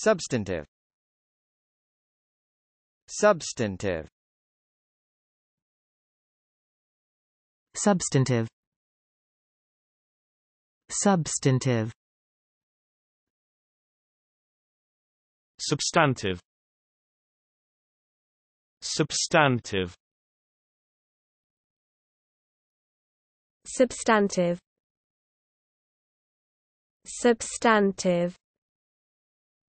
Substantive Substantive Substantive Substantive Substantive Substantive Substantive Substantive